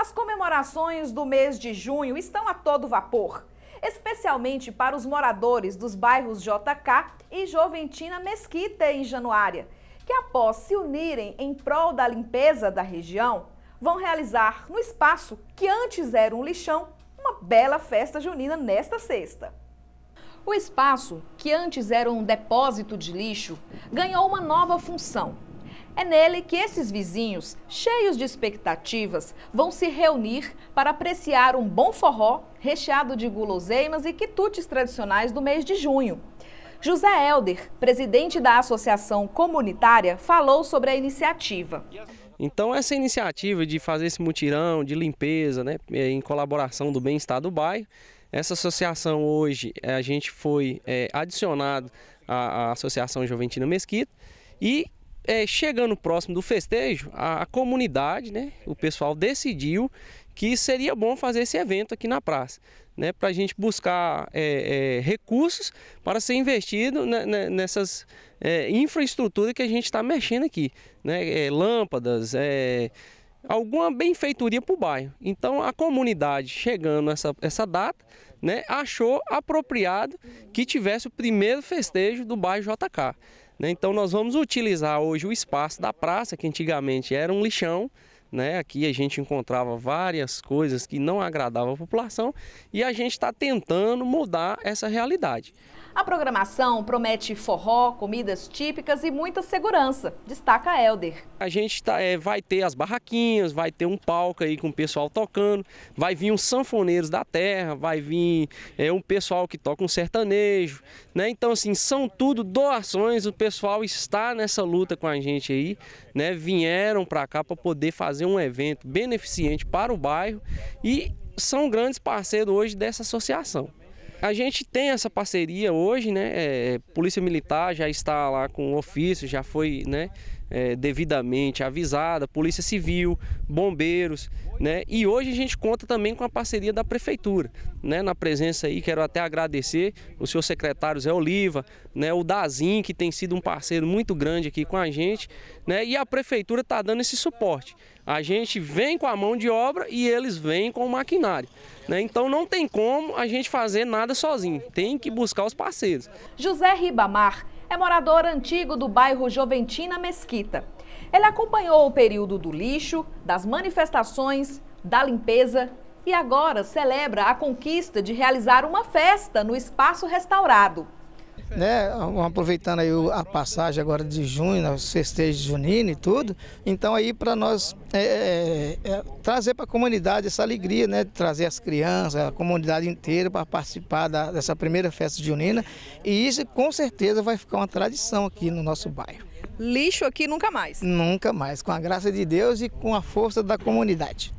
As comemorações do mês de junho estão a todo vapor, especialmente para os moradores dos bairros JK e Joventina Mesquita em Januária, que após se unirem em prol da limpeza da região, vão realizar no espaço que antes era um lixão uma bela festa junina nesta sexta. O espaço, que antes era um depósito de lixo, ganhou uma nova função é nele que esses vizinhos, cheios de expectativas, vão se reunir para apreciar um bom forró recheado de guloseimas e quitutes tradicionais do mês de junho. José Helder, presidente da associação comunitária, falou sobre a iniciativa. Então essa iniciativa de fazer esse mutirão de limpeza, né, eh, em colaboração do bem-estar do bairro, essa associação hoje eh, a gente foi é, adicionado à, associação Joventina Mesquita e é, chegando próximo do festejo, a, a comunidade, né, o pessoal decidiu que seria bom fazer esse evento aqui na praça, né, para a gente buscar é, é, recursos para ser investido nessas é, infraestrutura que a gente está mexendo aqui, né, é, lâmpadas, é, alguma benfeitoria para o bairro. Então a comunidade chegando essa, essa data, né, achou apropriado que tivesse o primeiro festejo do bairro JK. Né? Então nós vamos utilizar hoje o espaço da praça, que antigamente era um lixão, né? Aqui a gente encontrava várias coisas que não agradavam a população e a gente está tentando mudar essa realidade. A programação promete forró, comidas típicas e muita segurança, destaca a Helder. A gente tá, é, vai ter as barraquinhas, vai ter um palco aí com o pessoal tocando, vai vir uns sanfoneiros da terra, vai vir é, um pessoal que toca um sertanejo, né? Então, assim, são tudo doações, o pessoal está nessa luta com a gente aí, né? Vieram para cá para poder fazer fazer um evento beneficente para o bairro e são grandes parceiros hoje dessa associação. A gente tem essa parceria hoje, né? É, é, Polícia Militar já está lá com o ofício, já foi né, é, devidamente avisada, Polícia Civil, bombeiros, né? E hoje a gente conta também com a parceria da Prefeitura, né? Na presença aí, quero até agradecer o seu secretário Zé Oliva, né? O Dazin, que tem sido um parceiro muito grande aqui com a gente, né? E a Prefeitura está dando esse suporte. A gente vem com a mão de obra e eles vêm com o maquinário. Né? Então não tem como a gente fazer nada sozinho, tem que buscar os parceiros. José Ribamar é morador antigo do bairro Joventina Mesquita. Ele acompanhou o período do lixo, das manifestações, da limpeza e agora celebra a conquista de realizar uma festa no espaço restaurado né? Aproveitando aí a passagem agora de junho, né? os festejos Junina e tudo. Então aí para nós é, é, é trazer para a comunidade essa alegria, né? Trazer as crianças, a comunidade inteira para participar da, dessa primeira festa junina. E isso com certeza vai ficar uma tradição aqui no nosso bairro. Lixo aqui nunca mais? Nunca mais, com a graça de Deus e com a força da comunidade.